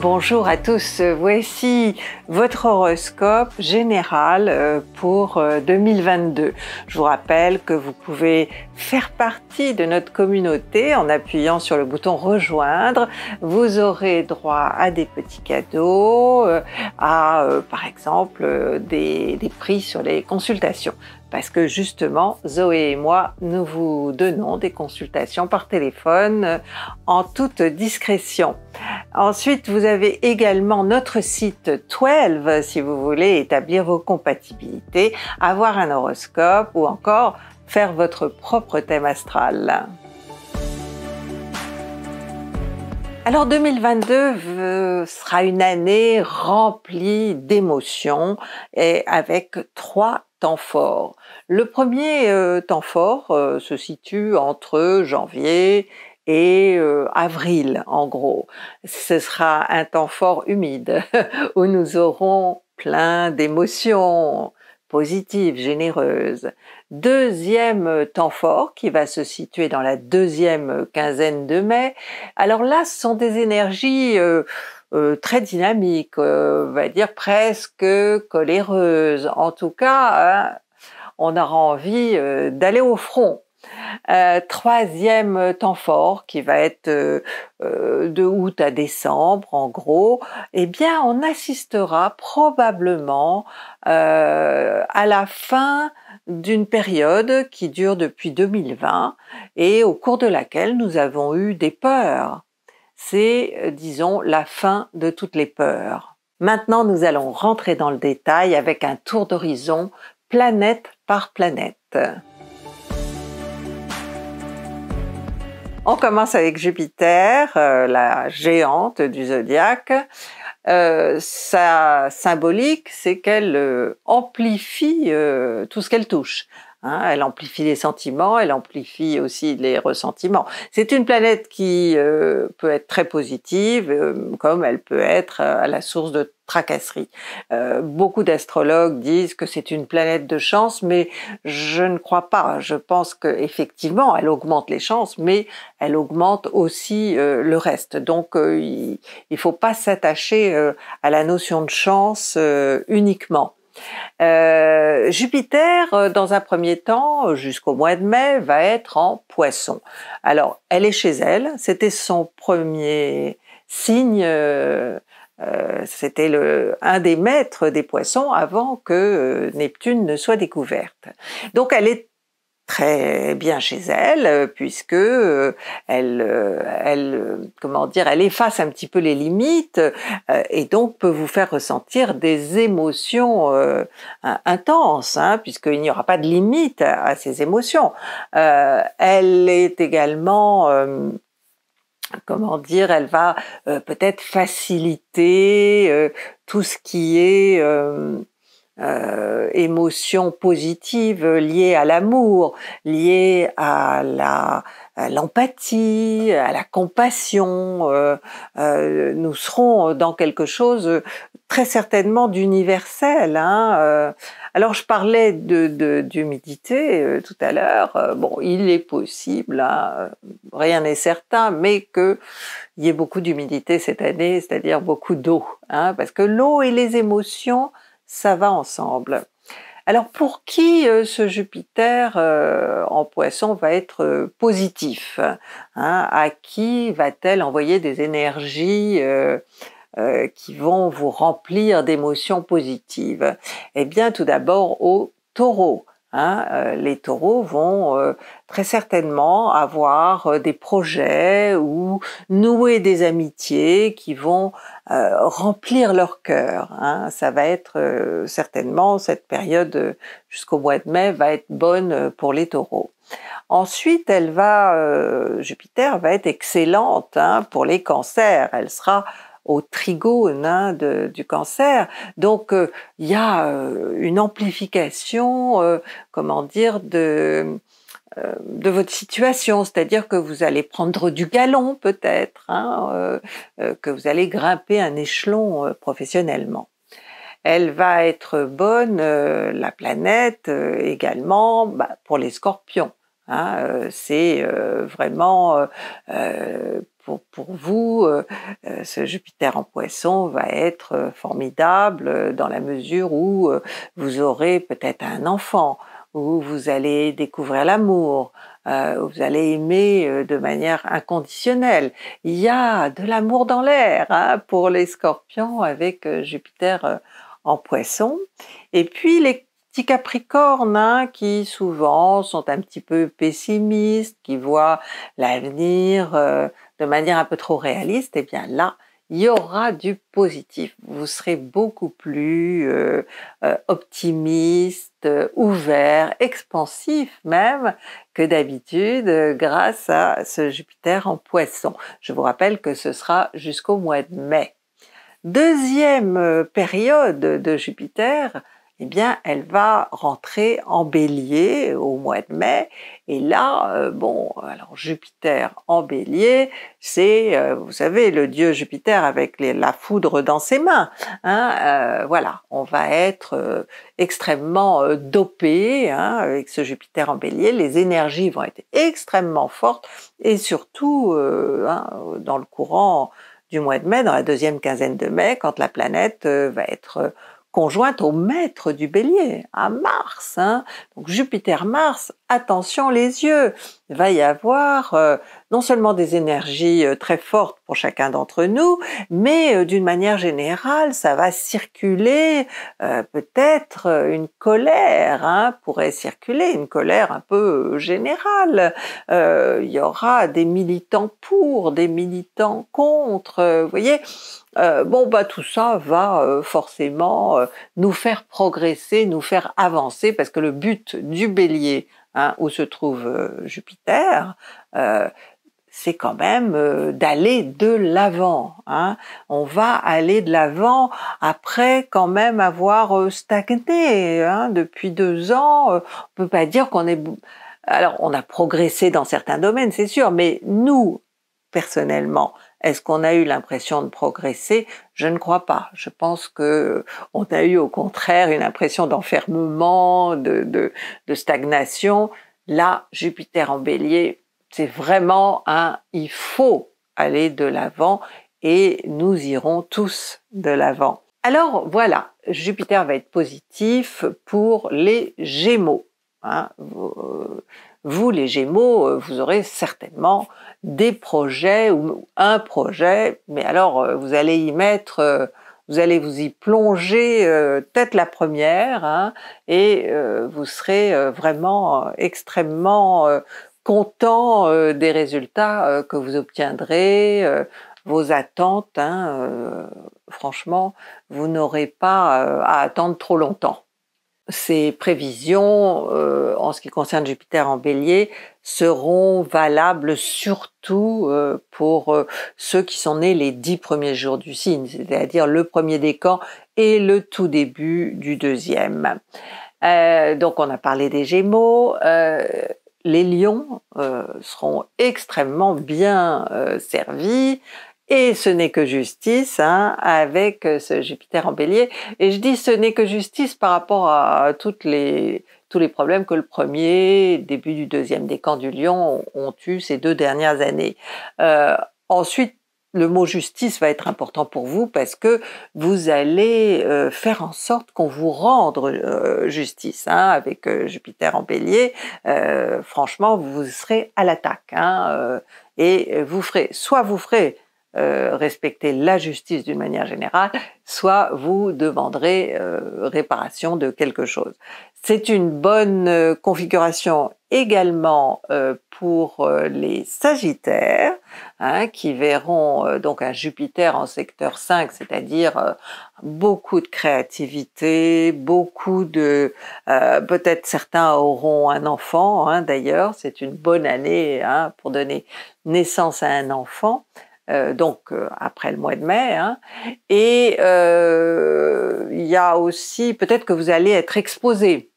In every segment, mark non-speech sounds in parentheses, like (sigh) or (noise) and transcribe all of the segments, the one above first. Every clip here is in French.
Bonjour à tous, voici votre horoscope général euh, pour 2022. Euh, Je vous rappelle que vous pouvez faire partie de notre communauté en appuyant sur le bouton rejoindre. Vous aurez droit à des petits cadeaux, euh, à par exemple des, des prix sur les consultations parce que justement, Zoé et moi, nous vous donnons des consultations par téléphone euh, en toute discrétion. Ensuite, vous avez également notre site 12 si vous voulez établir vos compatibilités, avoir un horoscope ou encore faire votre propre thème astral. Alors 2022 sera une année remplie d'émotions et avec trois temps forts. Le premier euh, temps fort euh, se situe entre janvier et euh, avril en gros. Ce sera un temps fort humide (laughs) où nous aurons plein d'émotions positives, généreuses. Deuxième temps fort qui va se situer dans la deuxième quinzaine de mai. Alors là, ce sont des énergies très dynamiques, on va dire presque coléreuses, en tout cas hein, on aura envie euh, d'aller au front. Euh, troisième temps fort qui va être euh, de août à décembre en gros, eh bien on assistera probablement à la fin d'une période qui dure depuis 2020 et au cours de laquelle nous avons eu des peurs. C'est, disons, la fin de toutes les peurs. Maintenant, nous allons rentrer dans le détail avec un tour d'horizon planète planète. On commence avec Jupiter, euh, la géante du zodiaque. Euh, sa symbolique, c'est qu'elle euh, amplifie tout ce qu'elle touche. Hein, elle amplifie les sentiments, elle amplifie aussi les ressentiments. C'est une planète qui euh, peut être très positive, euh, comme elle peut être euh, à la source de tracasseries. beaucoup d'astrologues disent que c'est une planète de chance, mais je ne crois pas. Je pense qu'effectivement, elle augmente les chances, mais elle augmente aussi le reste. Donc, il ne faut pas s'attacher à la notion de chance uniquement. Euh, Jupiter, euh, dans un premier temps, euh, jusqu'au mois de mai, va être en poisson. Alors, elle est chez elle, c'était son premier signe, c'était un des maîtres des poissons avant que Neptune ne soit découverte. Donc, elle est très bien chez elle euh, puisque euh, elle euh, comment dire elle efface un petit peu les limites et donc peut vous faire ressentir des émotions intenses hein, puisqu'il n'y aura pas de limite à, ces émotions. elle est également comment dire, elle va peut-être faciliter tout ce qui est euh, émotions positives liées à l'amour, liées à la l'empathie, à la compassion, euh, euh, nous serons dans quelque chose très certainement d'universel. Hein, euh. Alors je parlais de, de d'humidité tout à l'heure. bon, il est possible, hein, rien n'est certain, mais que il y ait beaucoup d'humidité cette année, c'est-à-dire beaucoup d'eau, hein, parce que l'eau et les émotions ça va ensemble. Alors pour qui euh, ce Jupiter euh, en poisson va être euh, positif hein? À qui va-t-elle envoyer des énergies qui vont vous remplir d'émotions positives Eh bien tout d'abord au taureau. Hein, euh, les taureaux vont euh, très certainement avoir euh, des projets ou nouer des amitiés qui vont remplir leur cœur. Hein. Ça va être certainement cette période jusqu'au mois de mai va être bonne pour les taureaux. Ensuite, elle va, Jupiter va être excellente hein, pour les cancers. Elle sera au trigone du cancer. Donc euh, il y a euh, une amplification, euh, comment dire, de de votre situation, c'est-à-dire que vous allez prendre du galon peut-être, hein, que vous allez grimper un échelon professionnellement elle va être bonne, la planète également, bah, pour les scorpions. Hein, c'est vraiment pour, vous, euh, euh, ce Jupiter en poisson va être euh, formidable dans la mesure où vous aurez peut-être un enfant, où vous allez découvrir l'amour, où vous allez aimer de manière inconditionnelle. Il y a de l'amour dans l'air hein, pour les scorpions avec Jupiter en poisson. Et puis les petits capricornes hein, qui souvent sont un petit peu pessimistes, qui voient l'avenir de manière un peu trop réaliste, eh bien là, il y aura du positif. Vous serez beaucoup plus euh, euh, optimiste, euh, ouvert, expansif même que d'habitude grâce à ce Jupiter en poisson. Je vous rappelle que ce sera jusqu'au mois de mai. Deuxième période de Jupiter, eh bien, elle va rentrer en bélier au mois de mai. Et là, euh, bon, alors Jupiter en bélier, c'est, euh, vous savez, le dieu Jupiter avec la foudre dans ses mains. Hein, euh, voilà, on va être extrêmement dopé hein, avec ce Jupiter en bélier. Les énergies vont être extrêmement fortes et surtout, hein, dans le courant du mois de mai, dans la deuxième quinzaine de mai, quand la planète va être conjointe au maître du bélier, à Mars. Hein. Donc Jupiter-Mars, attention les yeux, il va y avoir euh, non seulement des énergies euh, très fortes pour chacun d'entre nous, mais euh, d'une manière générale, ça va circuler peut-être une colère, hein, pourrait circuler une colère un peu générale. il y aura des militants pour, des militants contre, vous voyez, euh, bon bah tout ça va euh, forcément euh, nous faire progresser, nous faire avancer, parce que le but du bélier, hein, où se trouve Jupiter, c'est quand même d'aller de l'avant. Hein. On va aller de l'avant après quand même avoir stagné hein, depuis deux ans. on ne peut pas dire qu'on est alors, on a progressé dans certains domaines, c'est sûr, mais nous, personnellement, est-ce qu'on a eu l'impression de progresser Je ne crois pas. Je pense que euh, on a eu au contraire une impression d'enfermement, de, stagnation. Là, Jupiter en Bélier, c'est vraiment un il faut aller de l'avant et nous irons tous de l'avant. Alors voilà, Jupiter va être positif pour les Gémeaux. Hein. Euh, vous les Gémeaux, euh, vous aurez certainement des projets ou un projet, mais alors euh, vous allez y mettre, euh, vous allez vous y plonger tête la première hein, et vous serez vraiment extrêmement content des résultats que vous obtiendrez, vos attentes. Hein, franchement, vous n'aurez pas à attendre trop longtemps. Ces prévisions, euh, en ce qui concerne Jupiter en bélier, seront valables surtout euh, pour euh, ceux qui sont nés les dix premiers jours du signe, c'est-à-dire le premier décan et le tout début du deuxième. donc on a parlé des Gémeaux les lions seront extrêmement bien servis et ce n'est que justice hein, avec euh, ce Jupiter en bélier. Et je dis ce n'est que justice par rapport à toutes les, tous les problèmes que le premier, début du deuxième décan du lion, ont eu ces deux dernières années. Euh, ensuite, le mot justice va être important pour vous parce que vous allez euh, faire en sorte qu'on vous rende justice. Hein, avec Jupiter en bélier, franchement, vous serez à l'attaque. Hein, et vous ferez, soit vous ferez euh, respecter la justice d'une manière générale, soit vous demanderez euh, réparation de quelque chose. C'est une bonne euh, configuration également pour les Sagittaires, hein, qui verront donc un Jupiter en secteur 5, c'est-à-dire beaucoup de créativité, beaucoup de... Peut-être certains auront un enfant, hein, d'ailleurs, c'est une bonne année hein, pour donner naissance à un enfant. Euh, donc euh, après le mois de mai. Hein, et euh, il y a aussi peut-être que vous allez être exposé,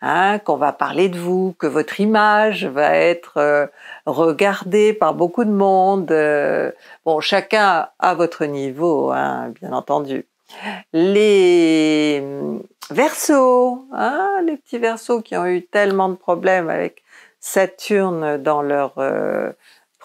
hein, qu'on va parler de vous, que votre image va être regardée par beaucoup de monde. bon, chacun à votre niveau, hein, bien entendu. Les hum, versos, hein, les petits versos qui ont eu tellement de problèmes avec Saturne dans leur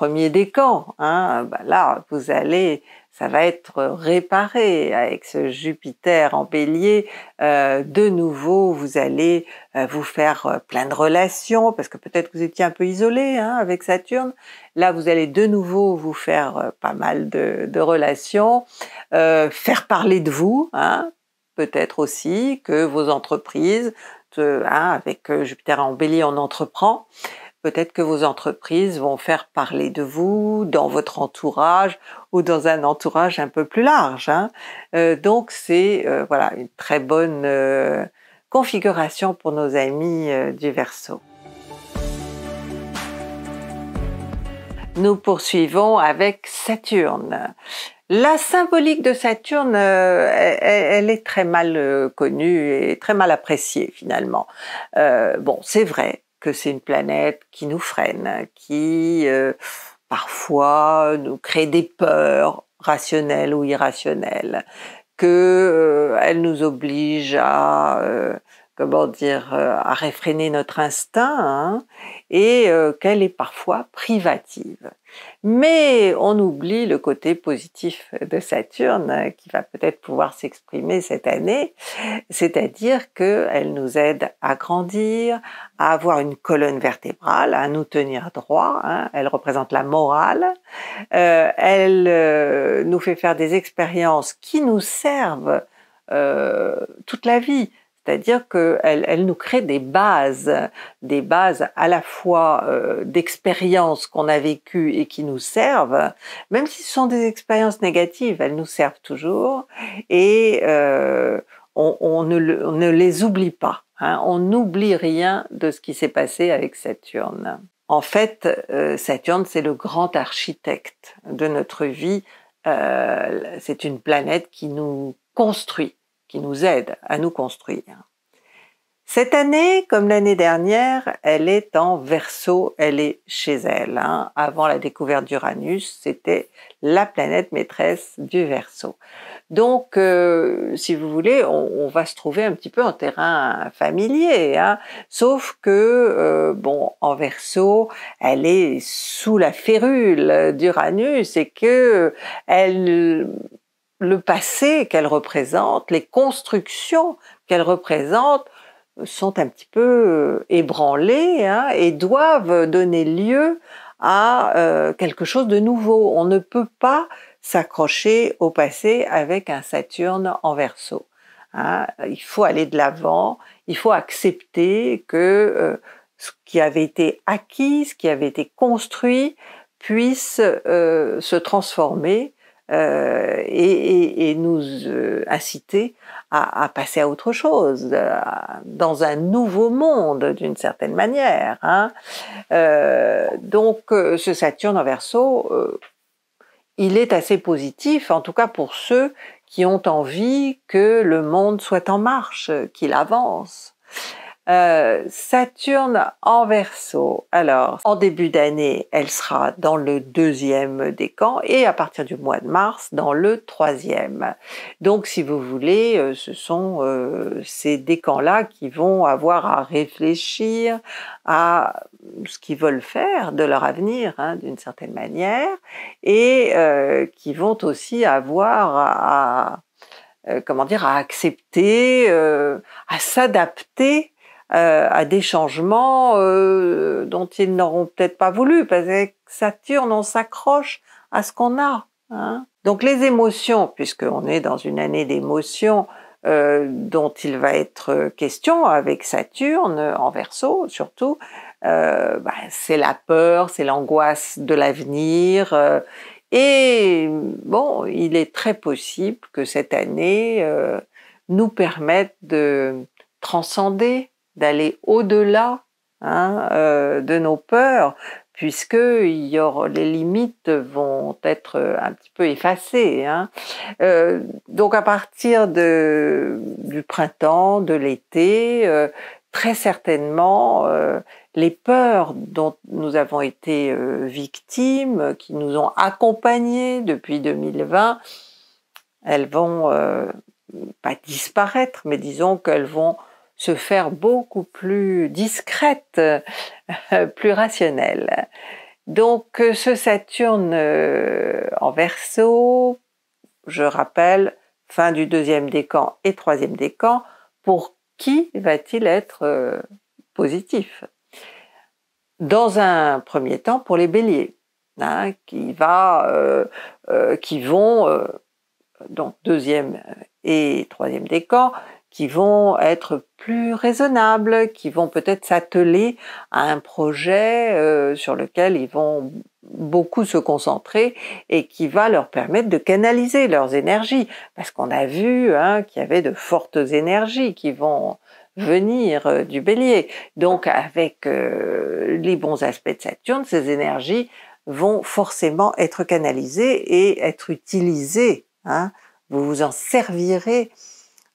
premier des hein. bah là, vous allez, ça va être réparé avec ce Jupiter en bélier. Euh, de nouveau, vous allez euh, vous faire euh, plein de relations, parce que peut-être que vous étiez un peu isolé hein, avec Saturne. Là, vous allez de nouveau vous faire pas mal de, relations, faire parler de vous, hein. peut-être aussi que vos entreprises, avec Jupiter en bélier, on entreprend. Peut-être que vos entreprises vont faire parler de vous dans votre entourage ou dans un entourage un peu plus large. Hein. Euh, donc c'est euh, voilà une très bonne euh, configuration pour nos amis du Verseau. Nous poursuivons avec Saturne. La symbolique de Saturne, elle, est très mal connue et très mal appréciée finalement. bon, c'est vrai, que c'est une planète qui nous freine, qui euh, parfois nous crée des peurs rationnelles ou irrationnelles, que euh, elle nous oblige à euh, comment dire, euh, à réfréner notre instinct hein, et euh, qu'elle est parfois privative. Mais on oublie le côté positif de Saturne hein, qui va peut-être pouvoir s'exprimer cette année, c'est-à-dire qu'elle nous aide à grandir, à avoir une colonne vertébrale, à nous tenir droit, hein. elle représente la morale, euh, elle nous fait faire des expériences qui nous servent toute la vie c'est-à-dire qu'elle elle nous crée des bases, des bases à la fois euh, d'expériences qu'on a vécues et qui nous servent, même si ce sont des expériences négatives, elles nous servent toujours et euh, on, on, ne, on, ne, les oublie pas. Hein, on n'oublie rien de ce qui s'est passé avec Saturne. En fait, euh, Saturne, c'est le grand architecte de notre vie. c'est une planète qui nous construit qui nous aide à nous construire. Cette année, comme l'année dernière, elle est en verso, elle est chez elle. Hein. Avant la découverte d'Uranus, c'était la planète maîtresse du Verseau. Donc, euh, si vous voulez, on, va se trouver un petit peu en terrain familier. Hein. Sauf que, euh, bon, en verso, elle est sous la férule d'Uranus et que elle le passé qu'elle représente, les constructions qu'elle représente sont un petit peu euh, ébranlées hein, et doivent donner lieu à euh, quelque chose de nouveau. On ne peut pas s'accrocher au passé avec un Saturne en verso. Hein. Il faut aller de l'avant, il faut accepter que euh, ce qui avait été acquis, ce qui avait été construit, puisse se transformer euh, et, nous euh, inciter à, passer à autre chose, euh, dans un nouveau monde d'une certaine manière. Hein. donc ce Saturne en verso, il est assez positif, en tout cas pour ceux qui ont envie que le monde soit en marche, qu'il avance. Euh, Saturne en Verseau, alors en début d'année, elle sera dans le deuxième décan et à partir du mois de mars, dans le troisième. Donc si vous voulez, euh, ce sont euh, ces décans-là qui vont avoir à réfléchir à ce qu'ils veulent faire de leur avenir hein, d'une certaine manière et qui vont aussi avoir à comment dire, à accepter, à s'adapter euh, à des changements euh, dont ils n'auront peut-être pas voulu, parce que Saturne, on s'accroche à ce qu'on a. Hein. Donc les émotions, puisqu'on est dans une année d'émotions euh, dont il va être question avec Saturne en verso surtout, bah, c'est la peur, c'est l'angoisse de l'avenir. et bon, il est très possible que cette année nous permette de transcender d'aller au-delà hein, euh, de nos peurs, puisque il les limites vont être euh, un petit peu effacées. Hein. Euh, donc à partir du printemps, de l'été, très certainement, les peurs dont nous avons été victimes, qui nous ont accompagnés depuis 2020, elles vont pas disparaître, mais disons qu'elles vont se faire beaucoup plus discrète, euh, plus rationnelle. Donc euh, ce Saturne euh, en verso, je rappelle, fin du deuxième décan et troisième décan, pour qui va-t-il être positif Dans un premier temps pour les béliers, hein, qui, va, qui vont, donc deuxième et troisième décan, qui vont être plus raisonnables, qui vont peut-être s'atteler à un projet euh, sur lequel ils vont beaucoup se concentrer et qui va leur permettre de canaliser leurs énergies. Parce qu'on a vu hein, qu'il y avait de fortes énergies qui vont venir euh, du bélier. Donc avec euh, les bons aspects de Saturne, ces énergies vont forcément être canalisées et être utilisées. Hein. Vous vous en servirez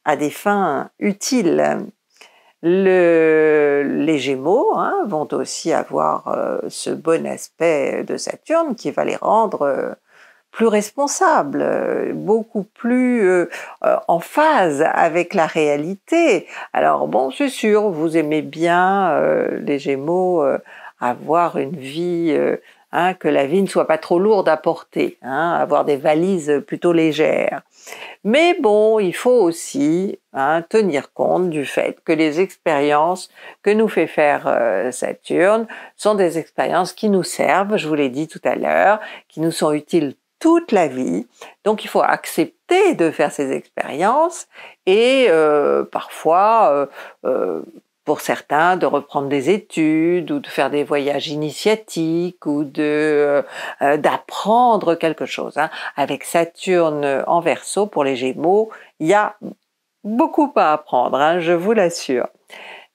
à des fins utiles. les Gémeaux hein, vont aussi avoir euh, ce bon aspect de Saturne qui va les rendre euh, plus responsables, euh, beaucoup plus en phase avec la réalité. Alors bon, c'est sûr, vous aimez bien les Gémeaux avoir une vie hein, que la vie ne soit pas trop lourde à porter, hein, avoir des valises plutôt légères. Mais bon, il faut aussi hein, tenir compte du fait que les expériences que nous fait faire euh, Saturne sont des expériences qui nous servent, je vous l'ai dit tout à l'heure, qui nous sont utiles toute la vie. Donc il faut accepter de faire ces expériences et euh, parfois euh, certains de reprendre des études ou de faire des voyages initiatiques ou de euh, euh, d'apprendre quelque chose. Hein. Avec Saturne en verso pour les Gémeaux, il y a beaucoup à apprendre, hein, je vous l'assure.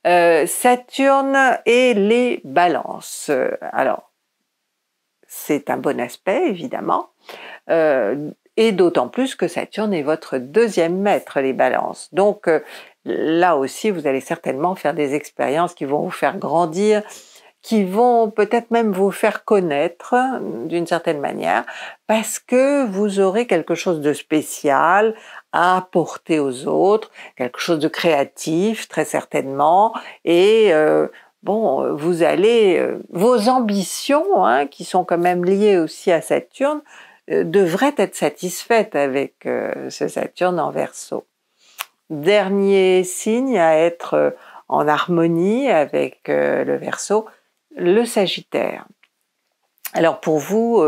Euh, Saturne et les balances. Alors, c'est un bon aspect, évidemment et d'autant plus que Saturne est votre deuxième maître, les balances. Donc euh, là aussi, vous allez certainement faire des expériences qui vont vous faire grandir, qui vont peut-être même vous faire connaître euh, d'une certaine manière, parce que vous aurez quelque chose de spécial à apporter aux autres, quelque chose de créatif très certainement, et euh, bon, vous allez, vos ambitions, hein, qui sont quand même liées aussi à Saturne, euh, devrait être satisfaite avec euh, ce Saturne en verso. Dernier signe à être euh, en harmonie avec le verso, le Sagittaire. Alors pour vous,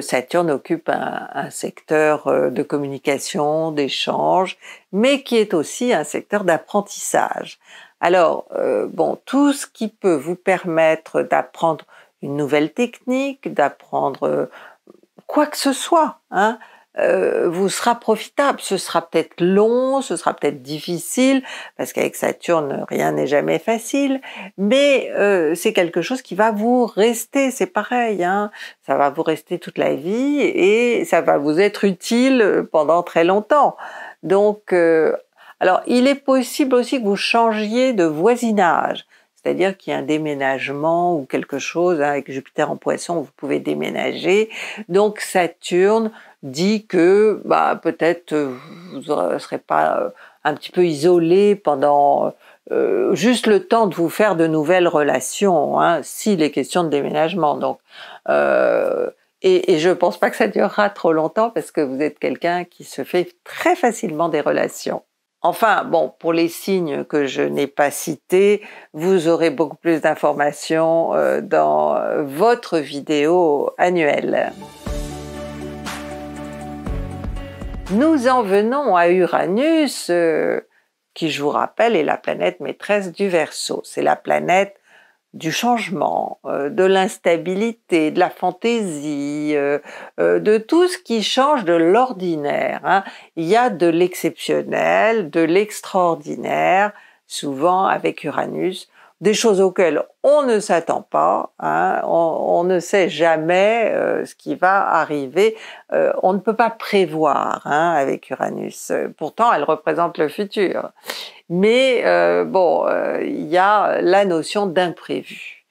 Saturne occupe un, secteur de communication, d'échange, mais qui est aussi un secteur d'apprentissage. Alors, bon, tout ce qui peut vous permettre d'apprendre une nouvelle technique, d'apprendre quoi que ce soit, hein, euh, vous sera profitable. Ce sera peut-être long, ce sera peut-être difficile, parce qu'avec Saturne, rien n'est jamais facile, mais euh, c'est quelque chose qui va vous rester, c'est pareil, hein. ça va vous rester toute la vie et ça va vous être utile pendant très longtemps. Donc, euh, alors il est possible aussi que vous changiez de voisinage c'est-à-dire qu'il y a un déménagement ou quelque chose hein, avec Jupiter en poisson, vous pouvez déménager. Donc Saturne dit que bah, peut-être euh, vous ne serez pas euh, un petit peu isolé pendant euh, juste le temps de vous faire de nouvelles relations, hein, s'il est question de déménagement. Donc, et, je ne pense pas que ça durera trop longtemps parce que vous êtes quelqu'un qui se fait très facilement des relations. Enfin, bon, pour les signes que je n'ai pas cités, vous aurez beaucoup plus d'informations euh, dans euh, votre vidéo annuelle. Nous en venons à Uranus, euh, qui, je vous rappelle, est la planète maîtresse du Verseau. C'est la planète du changement, euh, de l'instabilité, de la fantaisie, euh, euh, de tout ce qui change de l'ordinaire. Hein. Il y a de l'exceptionnel, de l'extraordinaire, souvent avec Uranus, des choses auxquelles on ne s'attend pas, hein. on, ne sait jamais ce qui va arriver, on ne peut pas prévoir hein, avec Uranus. Pourtant, elle représente le futur mais euh, bon, euh, il y a euh, la notion d'imprévu.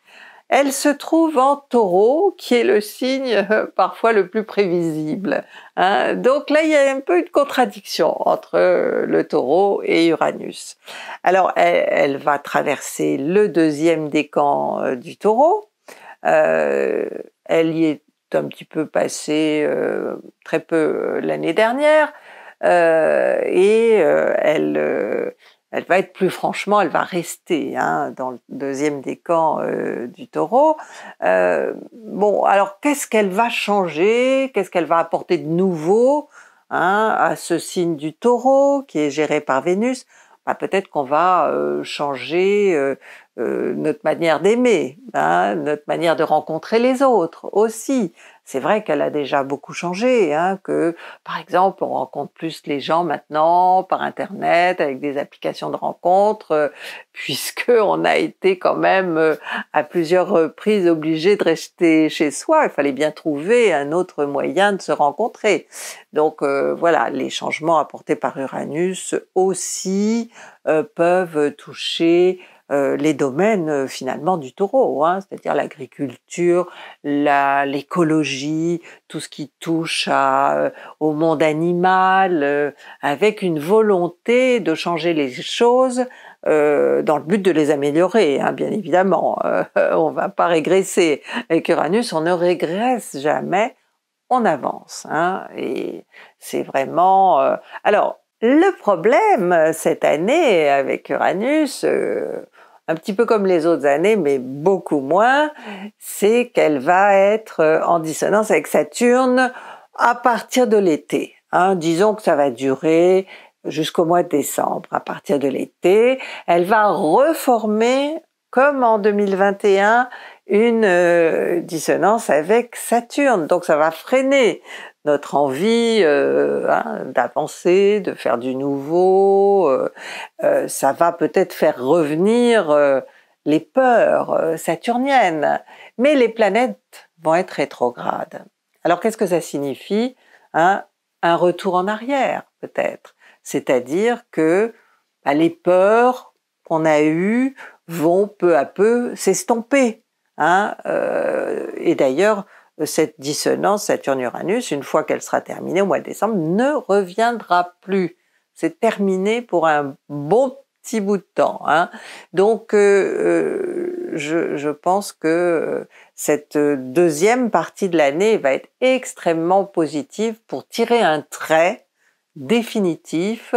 Elle se trouve en taureau, qui est le signe (laughs) parfois le plus prévisible. Hein. Donc là, il y a un peu une contradiction entre le taureau et Uranus. Alors, elle, va traverser le deuxième décan du taureau. elle y est un petit peu passée, très peu l'année dernière, et elle elle va être plus franchement, elle va rester hein, dans le deuxième décan camps euh, du taureau. Euh, bon, alors qu'est-ce qu'elle va changer Qu'est-ce qu'elle va apporter de nouveau hein, à ce signe du taureau qui est géré par Vénus bah, Peut-être qu'on va euh, changer euh, notre manière d'aimer, hein, notre manière de rencontrer les autres aussi. C'est vrai qu'elle a déjà beaucoup changé, hein, que par exemple on rencontre plus les gens maintenant par Internet avec des applications de rencontres, puisqu'on euh, puisque (laughs) on a été quand même euh, à plusieurs reprises obligés de rester chez soi. Il fallait bien trouver un autre moyen de se rencontrer. Donc voilà, les changements apportés par Uranus aussi peuvent toucher euh, les domaines euh, finalement du taureau, hein, c'est-à-dire l'agriculture, l'écologie, tout ce qui touche euh, au monde animal, avec une volonté de changer les choses dans le but de les améliorer, hein, bien évidemment. on ne va pas régresser. Avec Uranus, on ne régresse jamais, on avance. Hein. et c'est vraiment... Alors, le problème cette année avec Uranus, un petit peu comme les autres années, mais beaucoup moins, c'est qu'elle va être euh, en dissonance avec Saturne à partir de l'été. Hein. Disons que ça va durer jusqu'au mois de décembre. À partir de l'été, elle va reformer, comme en 2021, une euh, dissonance avec Saturne. Donc ça va freiner notre envie euh, hein, d'avancer, de faire du nouveau. Euh, euh, ça va peut-être faire revenir les peurs saturniennes, mais les planètes vont être rétrogrades. Alors qu'est-ce que ça signifie hein Un retour en arrière peut-être, c'est-à-dire que bah, les peurs qu'on a eues vont peu à peu s'estomper. Hein, et d'ailleurs, euh, cette dissonance Saturne-Uranus, une fois qu'elle sera terminée au mois de décembre, ne reviendra plus. C'est terminé pour un bon petit bout de temps. Hein. Donc, euh, euh, je, pense que cette deuxième partie de l'année va être extrêmement positive pour tirer un trait définitif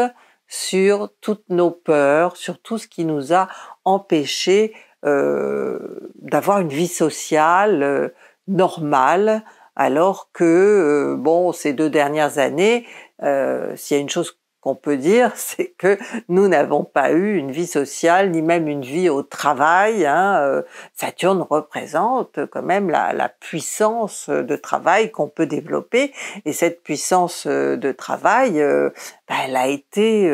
sur toutes nos peurs, sur tout ce qui nous a empêché d'avoir une vie sociale normal, alors que, euh, bon, ces deux dernières années, euh, s'il y a une chose qu'on peut dire, (laughs) c'est que nous n'avons pas eu une vie sociale, ni même une vie au travail. Hein, euh, Saturne représente quand même la, puissance de travail qu'on peut développer, et cette puissance de travail, bah, elle a été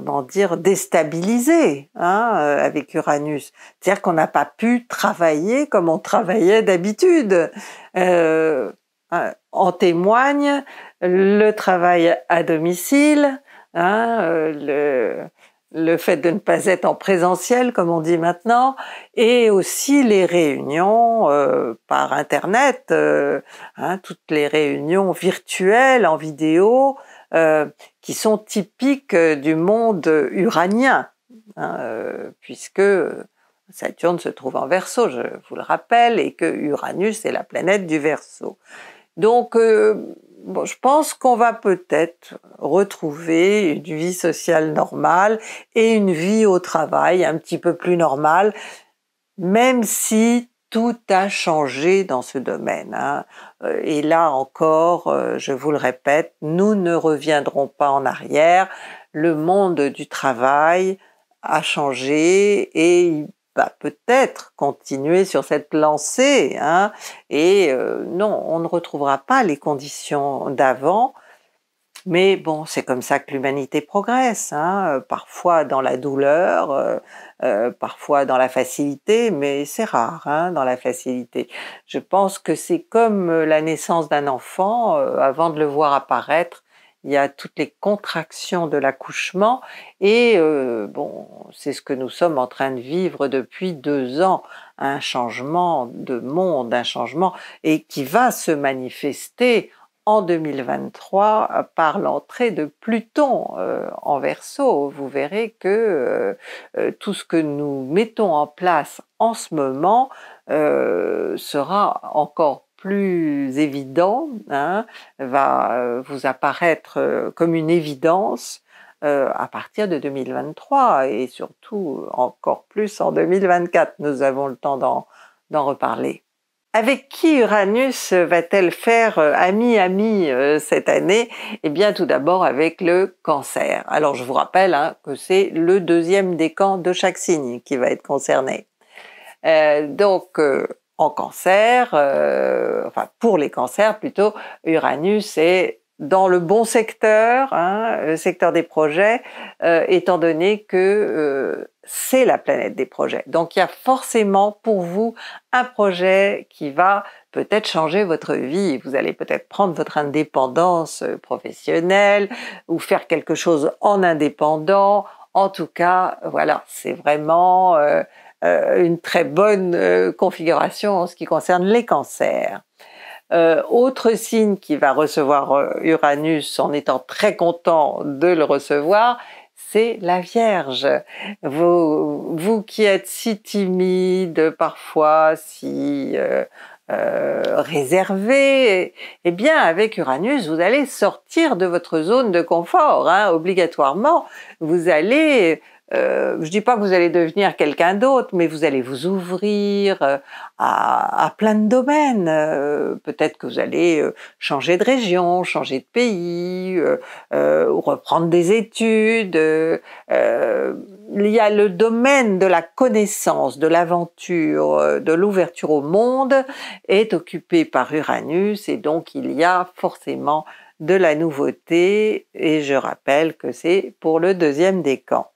comment dire, déstabilisé hein, euh, avec Uranus. C'est-à-dire qu'on n'a pas pu travailler comme on travaillait d'habitude. Euh, euh, en témoigne le travail à domicile, hein, le, fait de ne pas être en présentiel, comme on dit maintenant, et aussi les réunions par Internet, hein, toutes les réunions virtuelles, en vidéo, euh, qui sont typiques euh, du monde uranien, hein, euh, puisque Saturne se trouve en verso, je vous le rappelle, et que Uranus est la planète du verso. Donc, bon, je pense qu'on va peut-être retrouver une vie sociale normale et une vie au travail un petit peu plus normale, même si tout a changé dans ce domaine. Hein. Euh, et là encore, euh, je vous le répète, nous ne reviendrons pas en arrière. Le monde du travail a changé et il va peut-être continuer sur cette lancée. Hein. Et euh, non, on ne retrouvera pas les conditions d'avant mais bon, c'est comme ça que l'humanité progresse, hein. euh, parfois dans la douleur, euh, euh, parfois dans la facilité, mais c'est rare hein, dans la facilité. Je pense que c'est comme la naissance d'un enfant, avant de le voir apparaître, il y a toutes les contractions de l'accouchement et bon, c'est ce que nous sommes en train de vivre depuis deux ans, un changement de monde, un changement et qui va se manifester en 2023 par l'entrée de Pluton euh, en Verseau. Vous verrez que euh, euh, tout ce que nous mettons en place en ce moment sera encore plus évident, hein, va vous apparaître comme une évidence à partir de 2023 et surtout encore plus en 2024. Nous avons le temps d'en reparler. Avec qui Uranus va-t-elle faire ami-ami euh, euh, cette année Eh bien tout d'abord avec le cancer. Alors je vous rappelle hein, que c'est le deuxième décan de chaque signe qui va être concerné. Euh, donc en cancer, enfin pour les cancers plutôt, Uranus est dans le bon secteur, hein, le secteur des projets, euh, étant donné que euh, c'est la planète des projets. Donc il y a forcément pour vous un projet qui va peut-être changer votre vie. Vous allez peut-être prendre votre indépendance euh, professionnelle ou faire quelque chose en indépendant. En tout cas, voilà, c'est vraiment une très bonne configuration en ce qui concerne les cancers. Euh, autre signe qui va recevoir euh, Uranus en étant très content de le recevoir, c'est la Vierge. Vous, vous qui êtes si timide, parfois si euh, euh réservé, eh bien avec Uranus, vous allez sortir de votre zone de confort, hein. obligatoirement. Vous allez je euh, je dis pas que vous allez devenir quelqu'un d'autre, mais vous allez vous ouvrir euh, à, plein de domaines. Euh, peut-être que vous allez changer de région, changer de pays, reprendre des études. il y a le domaine de la connaissance, de l'aventure, de l'ouverture au monde est occupé par Uranus et donc il y a forcément de la nouveauté et je rappelle que c'est pour le deuxième décan.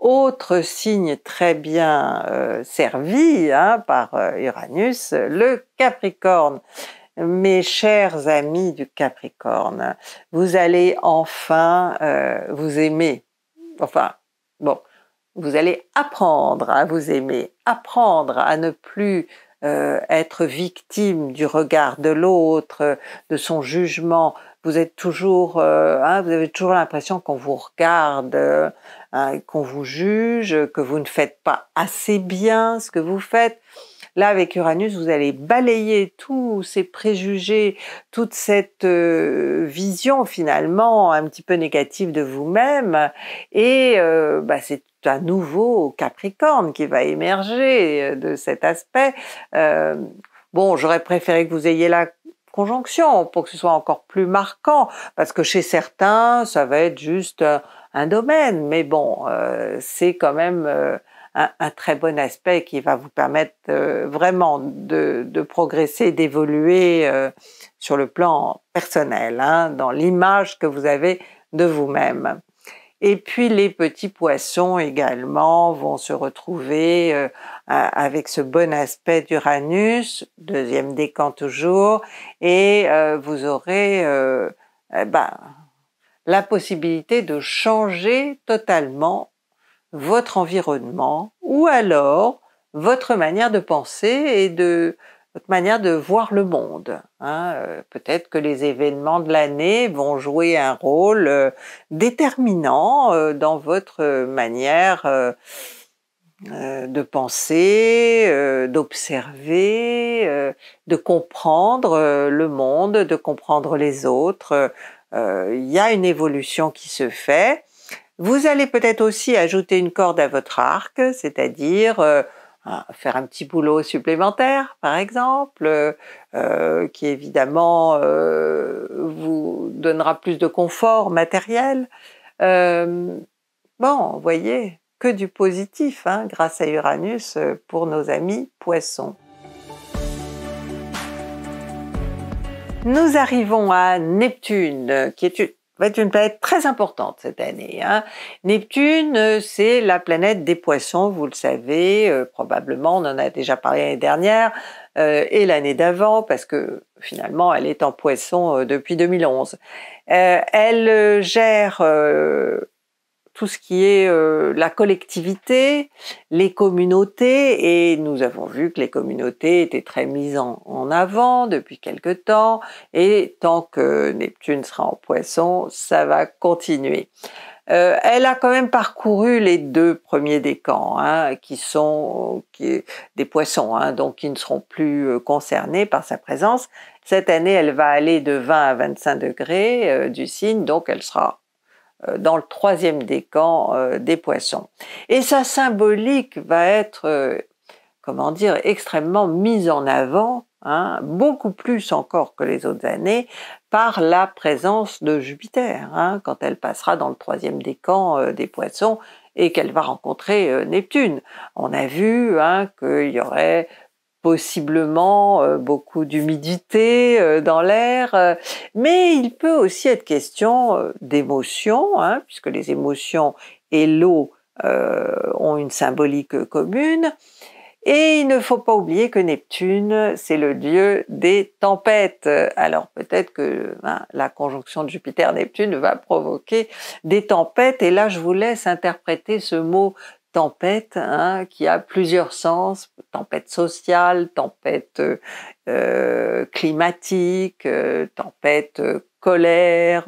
Autre signe très bien euh, servi hein, par euh, Uranus, le Capricorne. Mes chers amis du Capricorne, vous allez enfin euh, vous aimer. Enfin, bon, vous allez apprendre à hein, vous aimer, apprendre à ne plus euh, être victime du regard de l'autre, de son jugement. Vous êtes toujours, euh, hein, vous avez toujours l'impression qu'on vous regarde, euh, hein, qu'on vous juge, que vous ne faites pas assez bien ce que vous faites. Là, avec Uranus, vous allez balayer tous ces préjugés, toute cette vision finalement un petit peu négative de vous-même, et bah, c'est un nouveau Capricorne qui va émerger euh, de cet aspect. Euh, bon, j'aurais préféré que vous ayez la conjonction pour que ce soit encore plus marquant, parce que chez certains, ça va être juste euh, un, domaine, mais bon, c'est quand même un, très bon aspect qui va vous permettre vraiment de, progresser, d'évoluer sur le plan personnel, hein, dans l'image que vous avez de vous-même. Et puis les petits poissons également vont se retrouver euh, avec ce bon aspect d'Uranus, deuxième décan toujours, et euh, vous aurez euh, eh ben, la possibilité de changer totalement votre environnement ou alors votre manière de penser et de, votre manière de voir le monde. Hein, euh, peut-être que les événements de l'année vont jouer un rôle euh, déterminant euh, dans votre manière de penser, d'observer, de comprendre le monde, de comprendre les autres. Il y a une évolution qui se fait. Vous allez peut-être aussi ajouter une corde à votre arc, c'est-à-dire faire un petit boulot supplémentaire, par exemple, euh, euh, qui évidemment euh, vous donnera plus de confort matériel. Euh, bon, voyez, que du positif hein, grâce à Uranus pour nos amis poissons. Nous arrivons à Neptune, qui est une va être une planète très importante cette année. Hein. Neptune, euh, c'est la planète des poissons, vous le savez, euh, probablement, on en a déjà parlé l'année dernière euh, et l'année d'avant, parce que finalement, elle est en poisson depuis 2011. elle gère tout ce qui est euh, la collectivité, les communautés, et nous avons vu que les communautés étaient très mises en, avant depuis quelque temps, et tant que Neptune sera en poisson, ça va continuer. Euh, elle a quand même parcouru les deux premiers décans, hein, qui sont qui, des poissons, hein, donc qui ne seront plus euh, concernés par sa présence. Cette année, elle va aller de 20 à 25 degrés du signe, donc elle sera euh, dans le troisième décan euh, des poissons. Et sa symbolique va être, euh, comment dire, extrêmement mise en avant, hein, beaucoup plus encore que les autres années, par la présence de Jupiter, hein, quand elle passera dans le troisième décan des poissons et qu'elle va rencontrer Neptune. On a vu hein, qu'il y aurait possiblement euh, beaucoup d'humidité euh, dans l'air, euh, mais il peut aussi être question d'émotions, hein, puisque les émotions et l'eau ont une symbolique commune. Et il ne faut pas oublier que Neptune, c'est le dieu des tempêtes. Alors peut-être que ben, la conjonction de Jupiter-Neptune va provoquer des tempêtes. Et là, je vous laisse interpréter ce mot tempête hein, qui a plusieurs sens, tempête sociale, tempête euh, euh, climatique, euh, tempête colère,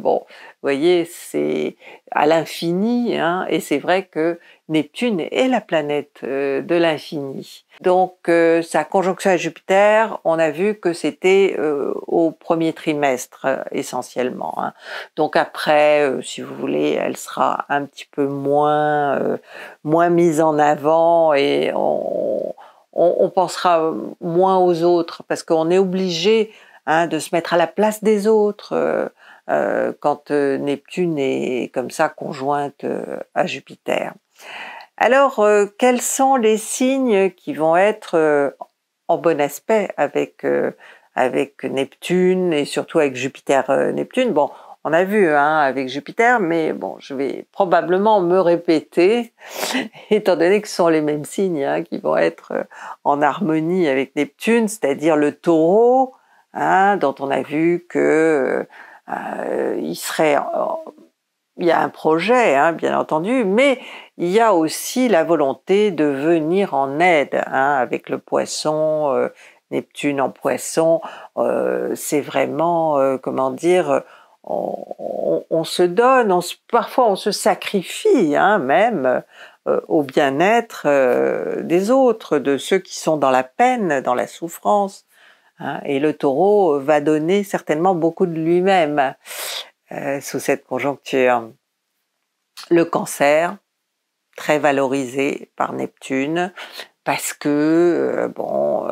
bon, voyez, c'est à l'infini, hein, et c'est vrai que Neptune est la planète euh, de l'infini. Donc euh, sa conjonction à Jupiter, on a vu que c'était euh, au premier trimestre essentiellement. Hein. Donc après, si vous voulez, elle sera un petit peu moins mise en avant et on, pensera moins aux autres parce qu'on est obligé hein, de se mettre à la place des autres euh, quand euh, Neptune est comme ça conjointe euh, à Jupiter. Alors, quels sont les signes qui vont être en bon aspect avec, avec Neptune et surtout avec Jupiter-Neptune Bon, on a vu hein, avec Jupiter, mais bon, je vais probablement me répéter, (laughs) étant donné que ce sont les mêmes signes hein, qui vont être en harmonie avec Neptune, c'est-à-dire le taureau, hein, dont on a vu que euh, il serait, euh, il y a un projet, hein, bien entendu, mais il y a aussi la volonté de venir en aide hein, avec le poisson. Euh, Neptune en poisson, c'est vraiment, comment dire, on, se donne, parfois on se sacrifie hein, même au bien-être des autres, de ceux qui sont dans la peine, dans la souffrance. Hein, et le taureau euh, va donner certainement beaucoup de lui-même euh, sous cette conjoncture. Le cancer, très valorisé par Neptune, parce que, euh, bon,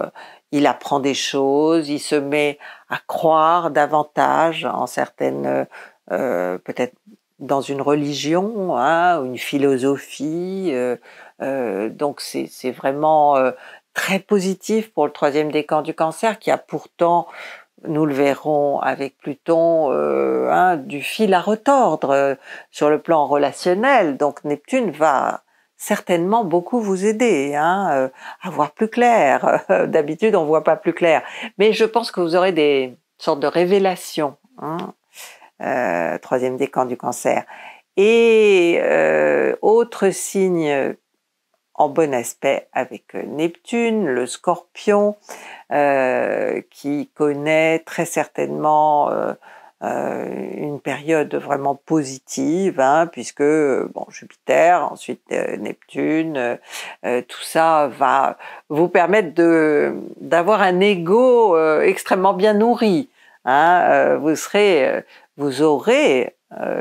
il apprend des choses, il se met à croire davantage en certaines, peut-être dans une religion, hein, une philosophie. donc c'est vraiment très positif pour le troisième décan du cancer qui a pourtant nous le verrons avec Pluton, euh, hein, du fil à retordre euh, sur le plan relationnel. Donc Neptune va certainement beaucoup vous aider hein, euh, à voir plus clair. (laughs) D'habitude, on voit pas plus clair. Mais je pense que vous aurez des sortes de révélations, hein, troisième décan du cancer. Et autre signe en bon aspect avec euh, Neptune, le scorpion, euh, qui connaît très certainement euh, une période vraiment positive, hein, puisque bon, Jupiter, ensuite Neptune, tout ça va vous permettre d'avoir un ego extrêmement bien nourri. Hein, vous serez, vous aurez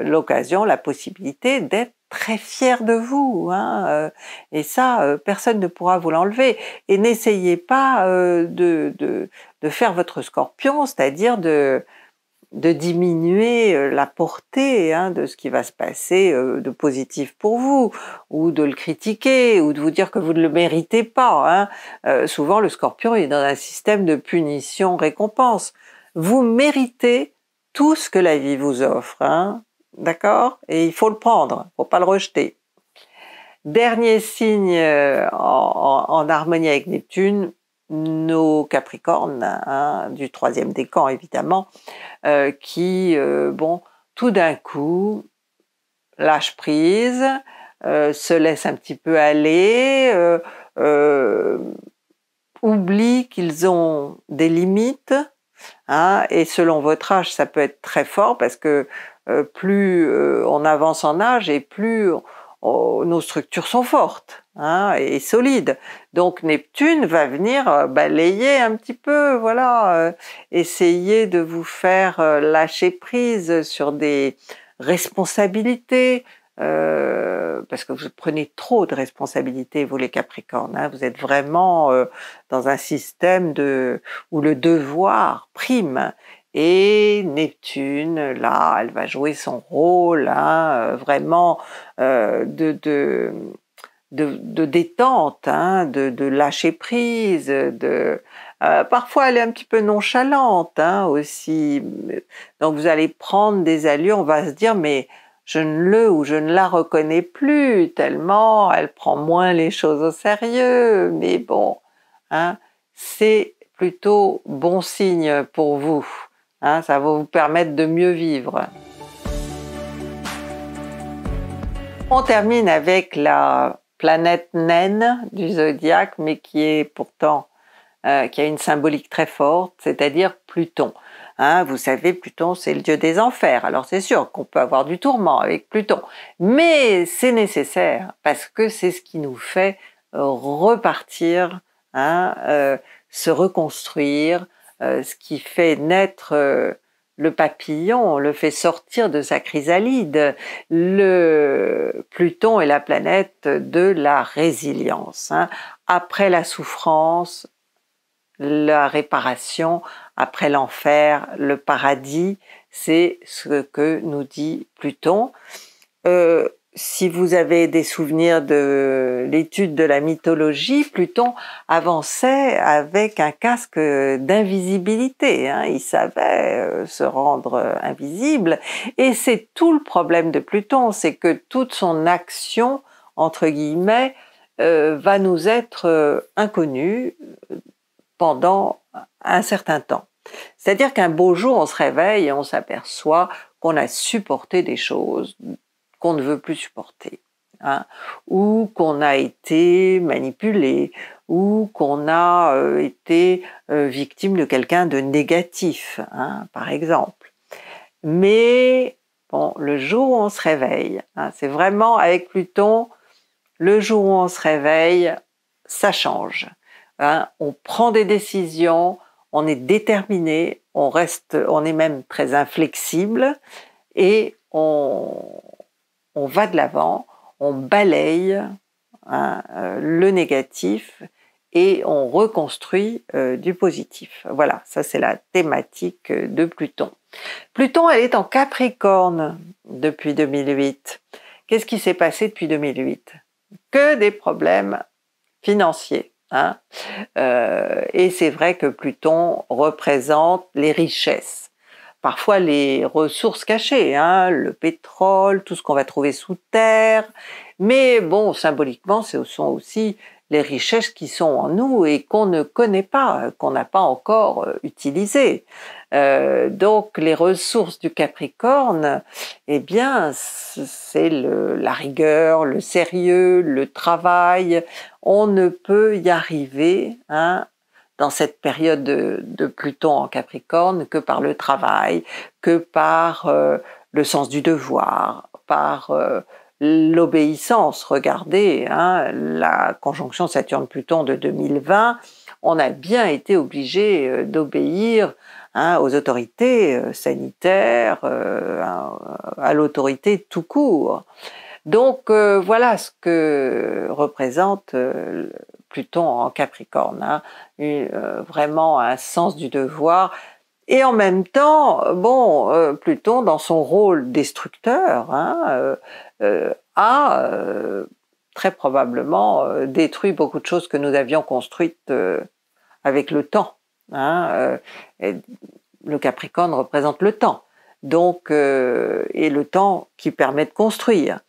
l'occasion, la possibilité d'être très fier de vous. Hein, euh, et ça, euh, personne ne pourra vous l'enlever. Et n'essayez pas euh, de, faire votre scorpion, c'est-à-dire de, diminuer la portée hein, de ce qui va se passer de positif pour vous, ou de le critiquer, ou de vous dire que vous ne le méritez pas. Hein. souvent, le scorpion est dans un système de punition-récompense. Vous méritez tout ce que la vie vous offre. D'accord Et il faut le prendre, faut pas le rejeter. Dernier signe euh, en, harmonie avec Neptune, nos Capricornes, hein, du troisième décan évidemment, euh, qui, euh, bon, tout d'un coup, lâche prise, se laisse un petit peu aller, oublient qu'ils ont des limites, hein, et selon votre âge, ça peut être très fort parce que euh, plus euh, on avance en âge et plus oh, nos structures sont fortes hein, et solides. Donc Neptune va venir euh, balayer un petit peu, voilà, essayer de vous faire lâcher prise sur des responsabilités, parce que vous prenez trop de responsabilités, vous les Capricornes. Hein. vous êtes vraiment dans un système de, où le devoir prime et Neptune, là, elle va jouer son rôle hein, euh, vraiment euh, de, détente, hein, de, lâcher prise, de, euh, parfois elle est un petit peu nonchalante hein, aussi. Donc vous allez prendre des allures, on va se dire mais je ne le ou je ne la reconnais plus tellement, elle prend moins les choses au sérieux, mais bon, c'est plutôt bon signe pour vous. Hein, ça va vous permettre de mieux vivre. On termine avec la planète naine du zodiaque, mais qui est pourtant euh, qui a une symbolique très forte, c'est-à-dire Pluton. Hein, vous savez, Pluton, c'est le dieu des enfers. Alors c'est sûr qu'on peut avoir du tourment avec Pluton, mais c'est nécessaire parce que c'est ce qui nous fait euh, repartir, hein, euh, se reconstruire, euh, ce qui fait naître euh, le papillon, le fait sortir de sa chrysalide. Le Pluton est la planète de la résilience. Hein. Après la souffrance, la réparation, après l'enfer, le paradis, c'est ce que nous dit Pluton. Euh, si vous avez des souvenirs de l'étude de la mythologie, Pluton avançait avec un casque d'invisibilité. Hein. Il savait euh, se rendre euh, invisible. Et c'est tout le problème de Pluton, c'est que toute son action, entre guillemets, euh, va nous être inconnue pendant un certain temps. C'est-à-dire qu'un beau jour, on se réveille et on s'aperçoit qu'on a supporté des choses ne veut plus supporter, hein, ou qu'on a été manipulé, ou qu'on a euh, été euh, victime de quelqu'un de négatif, hein, par exemple. Mais bon, le jour où on se réveille, hein, c'est vraiment avec Pluton, le jour où on se réveille, ça change. on prend des décisions, on est déterminé, on reste, on est même très inflexible et on, on va de l'avant, on balaye hein, euh, le négatif et on reconstruit euh, du positif. Voilà, ça c'est la thématique euh, de Pluton. Pluton, elle est en Capricorne depuis 2008. Qu'est-ce qui s'est passé depuis 2008 Que des problèmes financiers. Hein. et c'est vrai que Pluton représente les richesses parfois les ressources cachées, hein, le pétrole, tout ce qu'on va trouver sous terre. Mais bon, symboliquement, ce sont aussi les richesses qui sont en nous et qu'on ne connaît pas, euh, qu'on n'a pas encore euh, utilisées. Euh, donc les ressources du Capricorne, eh bien, c'est la rigueur, le sérieux, le travail. On ne peut y arriver hein, dans cette période de, Pluton en Capricorne que par le travail, que par euh, le sens du devoir, par euh, l'obéissance. Regardez, hein, la conjonction Saturne-Pluton de 2020, on a bien été obligé euh, d'obéir hein, aux autorités sanitaires, à l'autorité tout court. Donc voilà ce que représente Pluton en Capricorne, hein. euh, vraiment un sens du devoir. Et en même temps, bon, euh, Pluton, dans son rôle destructeur, hein, euh, a très probablement détruit beaucoup de choses que nous avions construites avec le temps. Hein, le Capricorne représente le temps, donc et le temps qui permet de construire.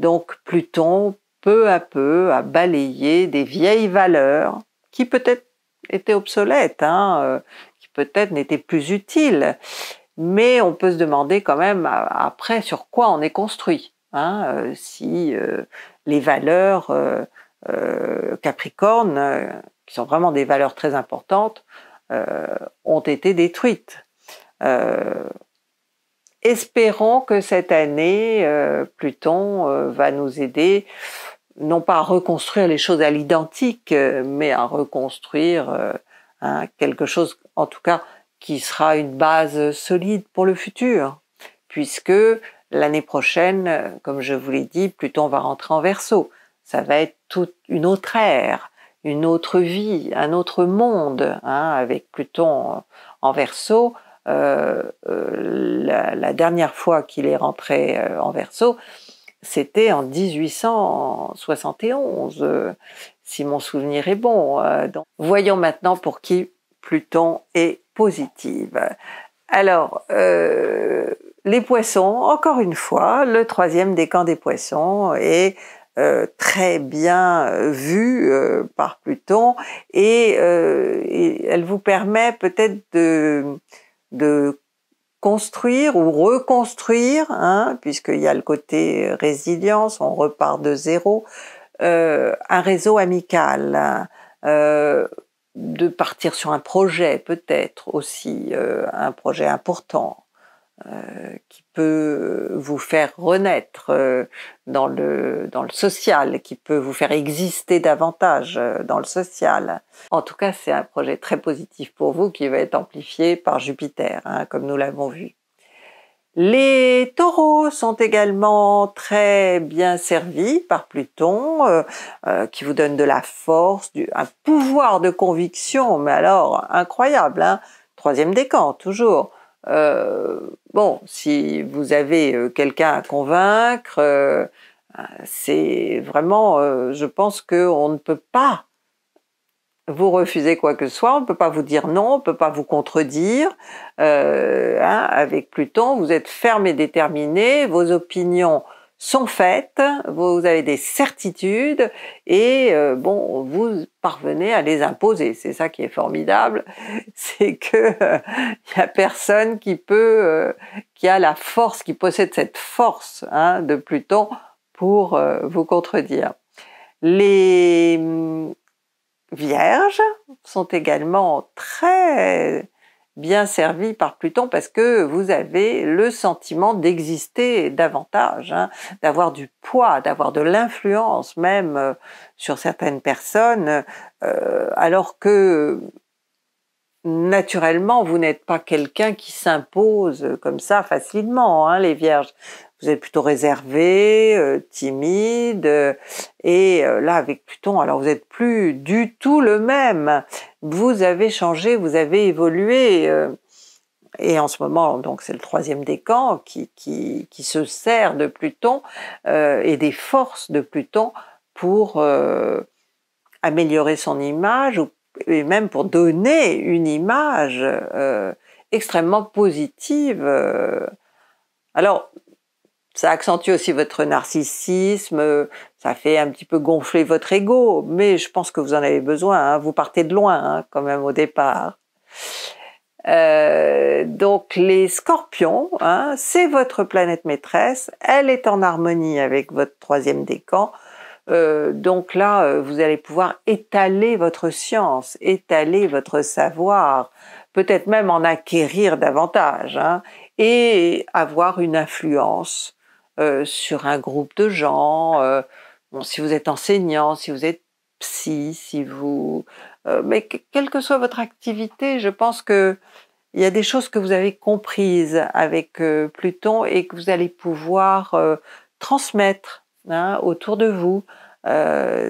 Donc Pluton peu à peu à balayer des vieilles valeurs qui peut-être étaient obsolètes, hein, euh, qui peut-être n'étaient plus utiles. Mais on peut se demander quand même euh, après sur quoi on est construit. Hein, euh, si les valeurs euh, Capricorne, qui sont vraiment des valeurs très importantes, ont été détruites. espérons que cette année, Pluton va nous aider non pas à reconstruire les choses à l'identique, euh, mais à reconstruire euh, quelque chose, en tout cas, qui sera une base solide pour le futur, puisque l'année prochaine, comme je vous l'ai dit, Pluton va rentrer en verso. Ça va être toute une autre ère, une autre vie, un autre monde, hein, avec Pluton en verso. Euh, la, la, dernière fois qu'il est rentré en verso, c'était en 1871, euh, si mon souvenir est bon. Euh, voyons maintenant pour qui Pluton est positive. Alors, euh, les poissons, encore une fois, le troisième décan des poissons est très bien vu par Pluton et, elle vous permet peut-être de construire ou reconstruire, hein, puisqu'il y a le côté euh, résilience, on repart de zéro, euh, un réseau amical, hein, euh, de partir sur un projet peut-être aussi, un projet important, euh, qui peut vous faire renaître euh, dans le social, qui peut vous faire exister davantage euh, dans le social. En tout cas, c'est un projet très positif pour vous qui va être amplifié par Jupiter, hein, comme nous l'avons vu. Les taureaux sont également très bien servis par Pluton, qui vous donne de la force, un pouvoir de conviction, mais alors incroyable, hein troisième décan toujours. Euh, bon, si vous avez euh, quelqu'un à convaincre, euh, c'est vraiment, je pense qu'on ne peut pas vous refuser quoi que ce soit, on ne peut pas vous dire non, on ne peut pas vous contredire. Hein, avec Pluton, vous êtes ferme et déterminé, vos opinions sont faites, vous avez des certitudes et euh, bon, vous parvenez à les imposer. C'est ça qui est formidable, (laughs) c'est que euh, il y a personne qui peut, euh, qui a la force, qui possède cette force hein, de Pluton pour vous contredire. Les hum, vierges sont également très bien servi par Pluton parce que vous avez le sentiment d'exister davantage, hein, d'avoir du poids, d'avoir de l'influence même euh, sur certaines personnes, euh, alors que naturellement vous n'êtes pas quelqu'un qui s'impose comme ça facilement, hein, les vierges vous êtes plutôt réservé, euh, timide, euh, et euh, là avec Pluton, alors vous n'êtes plus du tout le même. Vous avez changé, vous avez évolué, et en ce moment, donc c'est le troisième décan qui, qui, se sert de Pluton et des forces de Pluton pour améliorer son image et même pour donner une image extrêmement positive. Alors, ça accentue aussi votre narcissisme, ça fait un petit peu gonfler votre ego, mais je pense que vous en avez besoin. Hein. Vous partez de loin hein, quand même au départ. Euh, donc les scorpions, hein, c'est votre planète maîtresse, elle est en harmonie avec votre troisième décan, euh, donc là euh, vous allez pouvoir étaler votre science, étaler votre savoir, peut-être même en acquérir davantage hein, et avoir une influence euh, sur un groupe de gens. Euh, si vous êtes enseignant, si vous êtes psy, si vous... Euh, mais quelle que soit votre activité, je pense que il y a des choses que vous avez comprises avec Pluton et que vous allez pouvoir transmettre hein, autour de vous.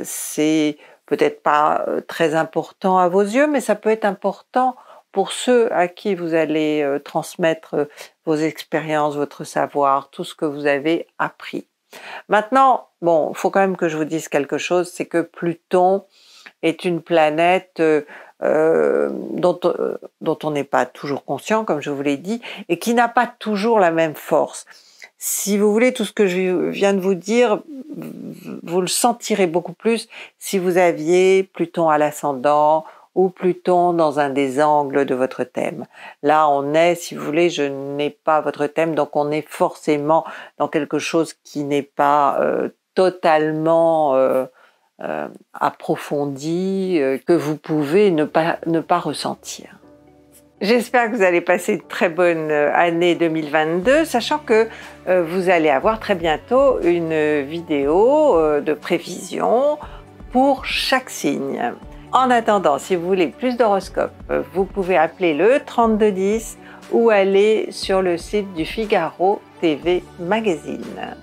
c'est peut-être pas très important à vos yeux, mais ça peut être important pour ceux à qui vous allez euh, transmettre euh, vos expériences, votre savoir, tout ce que vous avez appris. Maintenant, bon, faut quand même que je vous dise quelque chose, c'est que Pluton est une planète euh, dont, on n'est pas toujours conscient, comme je vous l'ai dit, et qui n'a pas toujours la même force. Si vous voulez, tout ce que je viens de vous dire, vous le sentirez beaucoup plus si vous aviez Pluton à l'ascendant ou Pluton dans un des angles de votre thème. Là, on est, si vous voulez, je n'ai pas votre thème, donc on est forcément dans quelque chose qui n'est pas euh, totalement euh, euh, approfondi, que vous pouvez ne pas, ne pas ressentir. J'espère que vous allez passer une très bonne année 2022, sachant que vous allez avoir très bientôt une vidéo de prévision pour chaque signe. En attendant, si vous voulez plus d'horoscopes, euh, vous pouvez appeler le 3210 ou aller sur le site du Figaro TV Magazine.